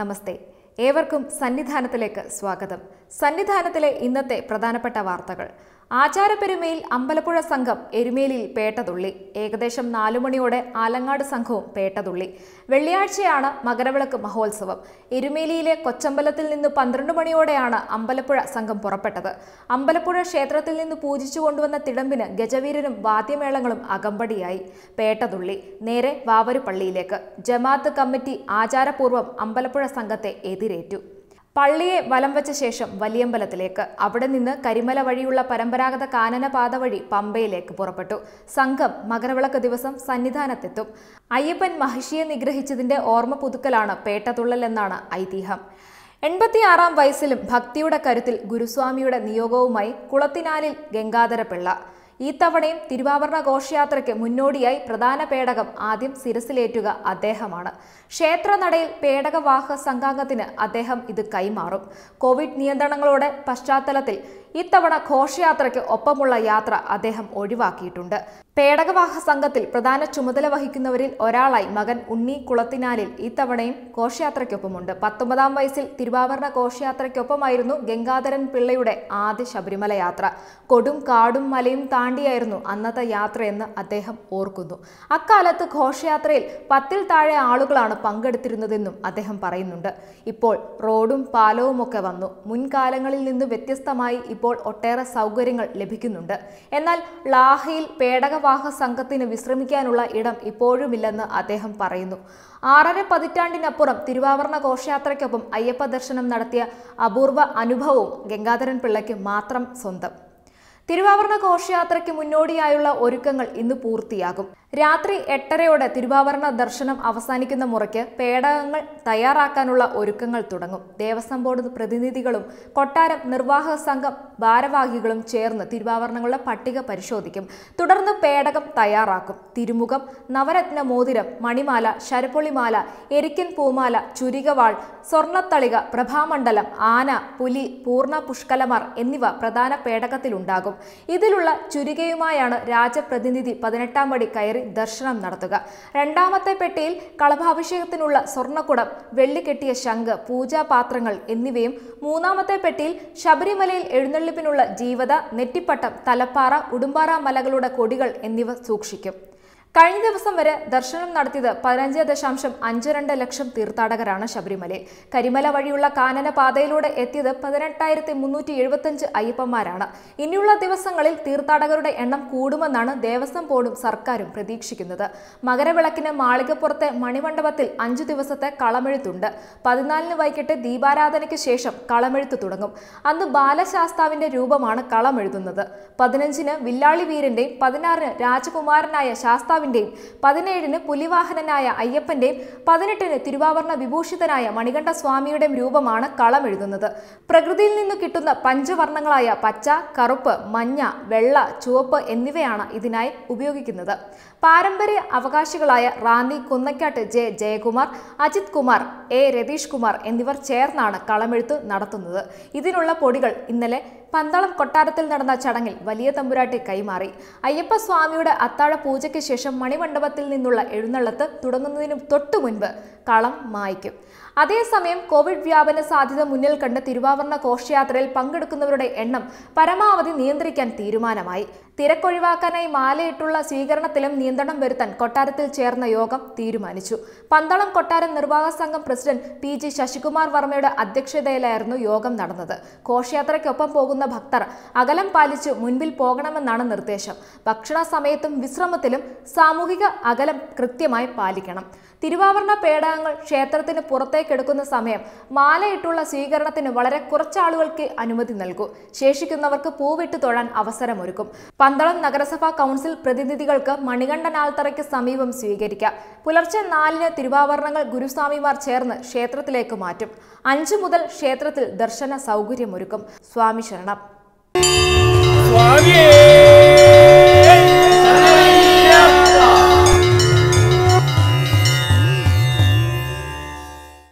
നമസ്തേ ഏവർക്കും സന്നിധാനത്തിലേക്ക് സ്വാഗതം സന്നിധാനത്തിലെ ഇന്നത്തെ പ്രധാനപ്പെട്ട വാർത്തകൾ ആചാരപ്പെരുമയിൽ അമ്പലപ്പുഴ സംഘം എരുമേലിൽ പേട്ടതുള്ളി ഏകദേശം നാലു മണിയോടെ ആലങ്ങാട് സംഘവും പേട്ടതുള്ളി വെള്ളിയാഴ്ചയാണ് മകരവിളക്ക് മഹോത്സവം എരുമേലിയിലെ കൊച്ചമ്പലത്തിൽ നിന്ന് പന്ത്രണ്ട് മണിയോടെയാണ് അമ്പലപ്പുഴ സംഘം പുറപ്പെട്ടത് അമ്പലപ്പുഴ ക്ഷേത്രത്തിൽ നിന്ന് പൂജിച്ചു കൊണ്ടുവന്ന തിടമ്പിന് ഗജവീരനും വാദ്യമേളങ്ങളും അകമ്പടിയായി പേട്ടതുള്ളി നേരെ വാവരുപള്ളിയിലേക്ക് ജമാഅത്ത് കമ്മിറ്റി ആചാരപൂർവ്വം അമ്പലപ്പുഴ സംഘത്തെ എതിരേറ്റു പള്ളിയെ വലം വെച്ച ശേഷം വലിയമ്പലത്തിലേക്ക് അവിടെ നിന്ന് കരിമല വഴിയുള്ള പരമ്പരാഗത കാനനപാത വഴി പമ്പയിലേക്ക് പുറപ്പെട്ടു സംഘം മകരവിളക്ക് ദിവസം സന്നിധാനത്തെത്തും അയ്യപ്പൻ മഹിഷിയെ നിഗ്രഹിച്ചതിന്റെ ഓർമ്മ പുതുക്കലാണ് പേട്ടതുള്ളൽ എന്നാണ് ഐതിഹ്യം എൺപത്തിയാറാം വയസ്സിലും ഭക്തിയുടെ കരുത്തിൽ ഗുരുസ്വാമിയുടെ നിയോഗവുമായി കുളത്തിനാലിൽ ഗംഗാധരപിള്ള ഈ തവണയും തിരുവാഭരണ ഘോഷയാത്രയ്ക്ക് മുന്നോടിയായി പ്രധാന പേടകം ആദ്യം സിരസിലേറ്റുക അദ്ദേഹമാണ് ക്ഷേത്രനടയിൽ പേടകവാഹ സംഘാംഗത്തിന് അദ്ദേഹം ഇത് കൈമാറും കോവിഡ് നിയന്ത്രണങ്ങളോടെ പശ്ചാത്തലത്തിൽ ഇത്തവണ ഘോഷയാത്രയ്ക്ക് ഒപ്പമുള്ള യാത്ര അദ്ദേഹം ഒഴിവാക്കിയിട്ടുണ്ട് പേടകവാഹ സംഘത്തിൽ പ്രധാന ചുമതല വഹിക്കുന്നവരിൽ ഒരാളായി മകൻ ഉണ്ണി കുളത്തിനാലിൽ ഇത്തവണയും ഘോഷയാത്രയ്ക്കൊപ്പമുണ്ട് പത്തൊമ്പതാം വയസ്സിൽ തിരുവാഭരണ ഘോഷയാത്രയ്ക്കൊപ്പമായിരുന്നു ഗംഗാധരൻ പിള്ളയുടെ ആദ്യ ശബരിമല യാത്ര കൊടും കാടും മലയും താണ്ടിയായിരുന്നു അന്നത്തെ യാത്രയെന്ന് അദ്ദേഹം ഓർക്കുന്നു അക്കാലത്ത് ഘോഷയാത്രയിൽ പത്തിൽ താഴെ ആളുകളാണ് പങ്കെടുത്തിരുന്നതെന്നും അദ്ദേഹം പറയുന്നുണ്ട് ഇപ്പോൾ റോഡും പാലവുമൊക്കെ വന്നു മുൻകാലങ്ങളിൽ നിന്ന് വ്യത്യസ്തമായി ഇപ്പോൾ ഒട്ടേറെ സൗകര്യങ്ങൾ ലഭിക്കുന്നുണ്ട് എന്നാൽ ലാഹയിൽ പേടകവാഹ സംഘത്തിന് വിശ്രമിക്കാനുള്ള ഇടം ഇപ്പോഴുമില്ലെന്ന് അദ്ദേഹം പറയുന്നു ആറര പതിറ്റാണ്ടിനപ്പുറം തിരുവാവരണ ഘോഷയാത്രയ്ക്കൊപ്പം അയ്യപ്പ ദർശനം നടത്തിയ അപൂർവ അനുഭവവും ഗംഗാധരൻ പിള്ളയ്ക്ക് മാത്രം സ്വന്തം തിരുവാവരണ ഘോഷയാത്രയ്ക്ക് മുന്നോടിയായുള്ള ഒരുക്കങ്ങൾ ഇന്ന് പൂർത്തിയാകും രാത്രി എട്ടരയോടെ തിരുവാവരണ ദർശനം അവസാനിക്കുന്ന മുറയ്ക്ക് പേടകങ്ങൾ തയ്യാറാക്കാനുള്ള ഒരുക്കങ്ങൾ തുടങ്ങും ദേവസ്വം ബോർഡ് പ്രതിനിധികളും കൊട്ടാരം നിർവാഹക സംഘം ഭാരവാഹികളും ചേർന്ന് തിരുവാവരണങ്ങളുടെ പട്ടിക പരിശോധിക്കും തുടർന്ന് പേടകം തയ്യാറാക്കും തിരുമുഖം നവരത്ന മോതിരം മണിമാല ശരപ്പൊളിമാല എരിക്കൻ പൂമാല ചുരികവാൾ സ്വർണത്തളിക പ്രഭാമണ്ഡലം ആന പുലി പൂർണ്ണ പുഷ്കലമാർ എന്നിവ പ്രധാന പേടകത്തിലുണ്ടാകും ഇതിലുള്ള ചുരികയുമായാണ് രാജപ്രതിനിധി പതിനെട്ടാം പടി കയറി ദർശനം നടത്തുക രണ്ടാമത്തെ പെട്ടിയിൽ കളഭാഭിഷേകത്തിനുള്ള സ്വർണ്ണക്കുടം വെള്ളിക്കെട്ടിയ ശംഖ് പൂജാപാത്രങ്ങൾ എന്നിവയും മൂന്നാമത്തെ പെട്ടിയിൽ ശബരിമലയിൽ എഴുന്നള്ളിപ്പിനുള്ള ജീവത നെറ്റിപ്പട്ടം തലപ്പാറ ഉടുമ്പാറ മലകളുടെ കൊടികൾ എന്നിവ സൂക്ഷിക്കും കഴിഞ്ഞ ദിവസം വരെ ദർശനം നടത്തിയത് പതിനഞ്ച് ദശാംശം അഞ്ച് രണ്ട് ലക്ഷം തീർത്ഥാടകരാണ് ശബരിമലയിൽ കരിമല വഴിയുള്ള കാനന പാതയിലൂടെ എത്തിയത് പതിനെട്ടായിരത്തി മുന്നൂറ്റി എഴുപത്തഞ്ച് അയ്യപ്പന്മാരാണ് ഇനിയുള്ള ദിവസങ്ങളിൽ തീർത്ഥാടകരുടെ എണ്ണം കൂടുമെന്നാണ് ദേവസ്വം ബോർഡും സർക്കാരും പ്രതീക്ഷിക്കുന്നത് മകരവിളക്കിന് മാളികപ്പുറത്തെ മണിമണ്ഡപത്തിൽ അഞ്ചു ദിവസത്തെ കളമെഴുത്തുണ്ട് പതിനാലിന് വൈകിട്ട് ദീപാരാധനയ്ക്ക് ശേഷം കളമെഴുത്ത് തുടങ്ങും അന്ന് ബാലശാസ്താവിന്റെ രൂപമാണ് കളമെഴുതുന്നത് പതിനഞ്ചിന് വില്ലാളി വീരന്റെയും പതിനാറിന് രാജകുമാരനായ ശാസ്താവ് യുവാവിൻ്റെയും പതിനേഴിന് പുലിവാഹനനായ അയ്യപ്പൻ്റെയും പതിനെട്ടിന് തിരുവാവർണ വിഭൂഷിതനായ മണികണ്ഠ സ്വാമിയുടെയും രൂപമാണ് കളമെഴുതുന്നത് പ്രകൃതിയിൽ നിന്ന് കിട്ടുന്ന പഞ്ചവർണ്ണങ്ങളായ പച്ച കറുപ്പ് മഞ്ഞ വെള്ള ചുവപ്പ് എന്നിവയാണ് ഇതിനായി ഉപയോഗിക്കുന്നത് പാരമ്പര്യ അവകാശികളായ റാന്നി കുന്നക്കാട്ട് ജെ ജയകുമാർ അജിത് കുമാർ എ രതീഷ് കുമാർ എന്നിവർ ചേർന്നാണ് കളമെഴുത്ത് നടത്തുന്നത് ഇതിനുള്ള പൊടികൾ ഇന്നലെ പന്തളം കൊട്ടാരത്തിൽ നടന്ന ചടങ്ങിൽ വലിയ തമ്പുരാട്ടി കൈമാറി അയ്യപ്പസ്വാമിയുടെ അത്താഴ പൂജയ്ക്ക് ശേഷം മണിമണ്ഡപത്തിൽ നിന്നുള്ള എഴുന്നള്ളത്ത് തുടങ്ങുന്നതിനും തൊട്ടു മുൻപ് കളം മായ്ക്കും അതേസമയം കോവിഡ് വ്യാപന സാധ്യത മുന്നിൽ കണ്ട് തിരുവാഭരണ ഘോഷയാത്രയിൽ പങ്കെടുക്കുന്നവരുടെ എണ്ണം പരമാവധി നിയന്ത്രിക്കാൻ തീരുമാനമായി തിരക്കൊഴിവാക്കാനായി മാലയിട്ടുള്ള സ്വീകരണത്തിലും നിയന്ത്രണം വരുത്താൻ കൊട്ടാരത്തിൽ ചേർന്ന യോഗം തീരുമാനിച്ചു പന്തളം കൊട്ടാരം നിർവാഹക സംഘം പ്രസിഡന്റ് പി ജി ശശികുമാർ വർമ്മയുടെ അധ്യക്ഷതയിലായിരുന്നു യോഗം നടന്നത് ഘോഷയാത്രയ്ക്കൊപ്പം പോകുന്ന ഭക്തർ അകലം പാലിച്ച് മുൻപിൽ പോകണമെന്നാണ് നിർദ്ദേശം ഭക്ഷണ സമയത്തും വിശ്രമത്തിലും സാമൂഹിക അകലം കൃത്യമായി പാലിക്കണം തിരുവാഭരണ പേടകങ്ങൾ ക്ഷേത്രത്തിന് പുറത്തേക്ക് രോഗിയിലേക്ക് എടുക്കുന്ന സമയം മാലയിട്ടുള്ള സ്വീകരണത്തിന് വളരെ കുറച്ചാളുകൾക്ക് അനുമതി നൽകും ശേഷിക്കുന്നവർക്ക് പൂവിട്ട് തൊഴാൻ അവസരമൊരുക്കും പന്തളം നഗരസഭാ കൗൺസിൽ പ്രതിനിധികൾക്ക് മണികണ്ഠൻ ആൽത്തറയ്ക്ക് സമീപം സ്വീകരിക്കാം പുലർച്ചെ നാലിന് തിരുവാഭരണങ്ങൾ ഗുരുസ്വാമിമാർ ചേർന്ന് ക്ഷേത്രത്തിലേക്ക് മാറ്റും അഞ്ചു മുതൽ ക്ഷേത്രത്തിൽ ദർശന സൗകര്യമൊരുക്കും സ്വാമി ശരണം